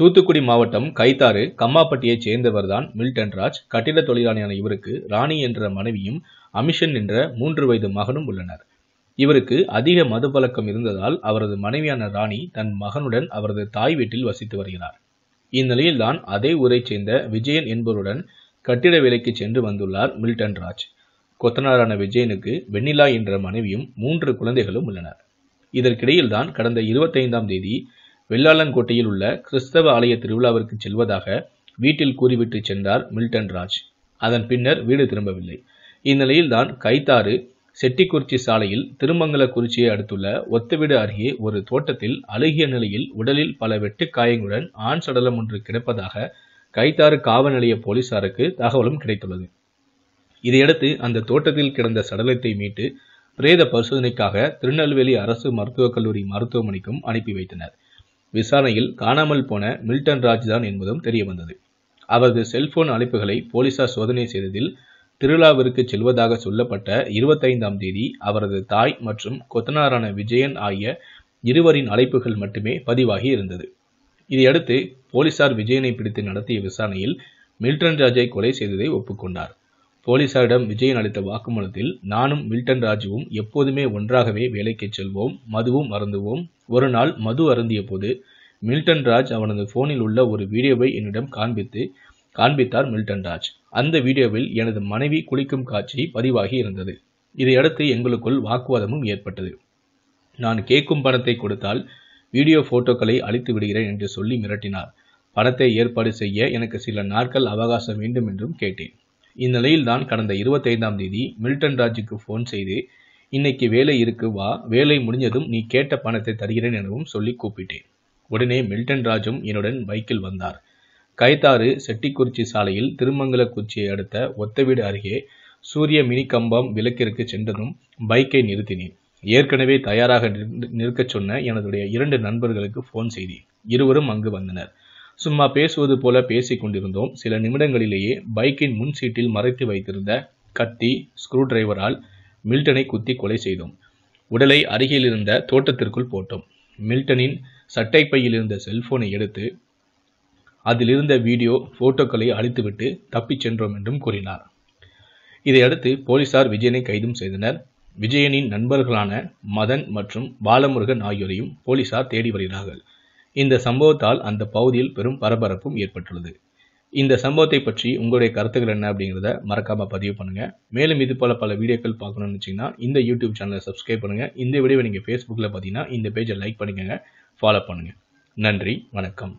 தூத்துக்குடி மாவட்டம் கைத்தாறு கம்மாப்பட்டியைச் சேர்ந்தவர்தான் மில்டன் ராஜ் கட்டிட தொழிலாளியான இவருக்கு ராணி என்ற மனைவியும் அமிஷன் என்ற மூன்று வயது மகனும் உள்ளனர் இவருக்கு அதிக மது பழக்கம் இருந்ததால் அவரது மனைவியான ராணி தன் மகனுடன் அவரது தாய் வீட்டில் வசித்து வருகிறார் இந்நிலையில்தான் அதே ஊரைச் சேர்ந்த விஜயன் என்பவருடன் கட்டிட வேலைக்கு சென்று வந்துள்ளார் மில்டன் ராஜ் கொத்தனாரான விஜயனுக்கு வெண்ணிலா என்ற மனைவியும் மூன்று குழந்தைகளும் உள்ளனர் இதற்கிடையில்தான் கடந்த இருபத்தைந்தாம் தேதி வில்லாலங்கோட்டையில் உள்ள கிறிஸ்தவ ஆலய திருவிழாவிற்கு செல்வதாக வீட்டில் கூறிவிட்டு சென்றார் மில்டன் ராஜ் அதன் பின்னர் வீடு திரும்பவில்லை இந்நிலையில்தான் கைத்தாறு செட்டிக்குறிச்சி சாலையில் திருமங்கல குறிச்சியை அடுத்துள்ள ஒத்தவீடு அருகே ஒரு தோட்டத்தில் அழுகிய நிலையில் உடலில் பல வெட்டுக்காயங்களுடன் ஆண் சடலம் ஒன்று கிடப்பதாக கைத்தாறு காவல் நிலைய போலீசாருக்கு தகவலும் கிடைத்துள்ளது இதையடுத்து அந்த தோட்டத்தில் கிடந்த சடலத்தை மீட்டு பிரேத பரிசோதனைக்காக திருநெல்வேலி அரசு மருத்துவக் கல்லூரி மருத்துவமனைக்கும் அனுப்பி வைத்தனர் விசாரணையில் காணாமல் போன மில்டன் ராஜ் தான் என்பதும் தெரியவந்தது அவரது செல்போன் அழைப்புகளை போலீசார் சோதனை செய்ததில் திருவிழாவிற்கு செல்வதாக சொல்லப்பட்ட இருபத்தைந்தாம் தேதி அவரது தாய் மற்றும் கொத்தனாரான விஜயன் ஆகிய இருவரின் அழைப்புகள் மட்டுமே பதிவாகி இருந்தது இதையடுத்து போலீசார் விஜயனை பிடித்து நடத்திய விசாரணையில் மில்டன் ராஜை கொலை செய்ததை ஒப்புக்கொண்டார் போலீசாரிடம் விஜயன் அளித்த வாக்குமூலத்தில் நானும் மில்டன் ராஜுவும் எப்போதுமே ஒன்றாகவே வேலைக்கு செல்வோம் மதுவும் அருந்துவோம் ஒரு நாள் மது அருந்திய போது மில்டன் ராஜ் அவனது போனில் உள்ள ஒரு வீடியோவை என்னிடம் காண்பித்து காண்பித்தார் மில்டன் ராஜ் அந்த வீடியோவில் எனது மனைவி குளிக்கும் காட்சி பதிவாகி இருந்தது இதையடுத்து எங்களுக்குள் வாக்குவாதமும் ஏற்பட்டது நான் கேட்கும் பணத்தை கொடுத்தால் வீடியோ போட்டோக்களை அழித்து விடுகிறேன் என்று சொல்லி மிரட்டினார் பணத்தை ஏற்பாடு செய்ய எனக்கு சில நாட்கள் அவகாசம் வேண்டும் என்றும் கேட்டேன் இந்நிலையில்தான் கடந்த இருபத்தைந்தாம் தேதி மில்டன் ராஜுக்கு ஃபோன் செய்து இன்னைக்கு வேலை இருக்கு வா வேலை முடிஞ்சதும் நீ கேட்ட பணத்தை தருகிறேன் எனவும் சொல்லி கூப்பிட்டேன் உடனே மில்டன் ராஜும் என்னுடன் பைக்கில் வந்தார் கைத்தாறு செட்டிக்குறிச்சி சாலையில் திருமங்கலக்குச்சியை அடுத்த ஒத்த வீடு அருகே சூரிய மினி கம்பம் விளக்கிற்கு சென்றதும் பைக்கை நிறுத்தினேன் ஏற்கனவே தயாராக நிற்கச் சொன்ன எனதுடைய இரண்டு நண்பர்களுக்கு ஃபோன் செய்தேன் இருவரும் அங்கு வந்தனர் சும்மா பேசுவது போல பேசிக் கொண்டிருந்தோம் சில நிமிடங்களிலேயே பைக்கின் முன் சீட்டில் மறைத்து வைத்திருந்த கத்தி ஸ்க்ரூ டிரைவரால் மில்டனை குத்தி கொலை செய்தோம் உடலை அருகில் இருந்த தோட்டத்திற்குள் போட்டோம் மில்டனின் சட்டை பையில் இருந்த செல்போனை எடுத்து அதிலிருந்த வீடியோ போட்டோக்களை அழித்துவிட்டு தப்பிச் சென்றோம் என்றும் கூறினார் இதையடுத்து போலீசார் விஜயனை கைதும் செய்தனர் விஜயனின் நண்பர்களான மதன் மற்றும் பாலமுருகன் ஆகியோரையும் போலீசார் தேடி வருகிறார்கள் இந்த சம்பவத்தால் அந்த பகுதியில் பெரும் பரபரப்பும் ஏற்பட்டுள்ளது இந்த சம்பவத்தை பற்றி உங்களுடைய கருத்துக்கள் என்ன அப்படிங்கிறத மறக்காம பதிவு பண்ணுங்க மேலும் இது போல பல வீடியோக்கள் பார்க்கணும்னு வச்சிங்கன்னா இந்த யூடியூப் சேனலை சப்ஸ்கிரைப் பண்ணுங்க இந்த வீடியோவை நீங்கள் ஃபேஸ்புக்கில் பார்த்தீங்கன்னா இந்த பேஜை லைக் பண்ணிக்கோங்க ஃபாலோ பண்ணுங்க நன்றி வணக்கம்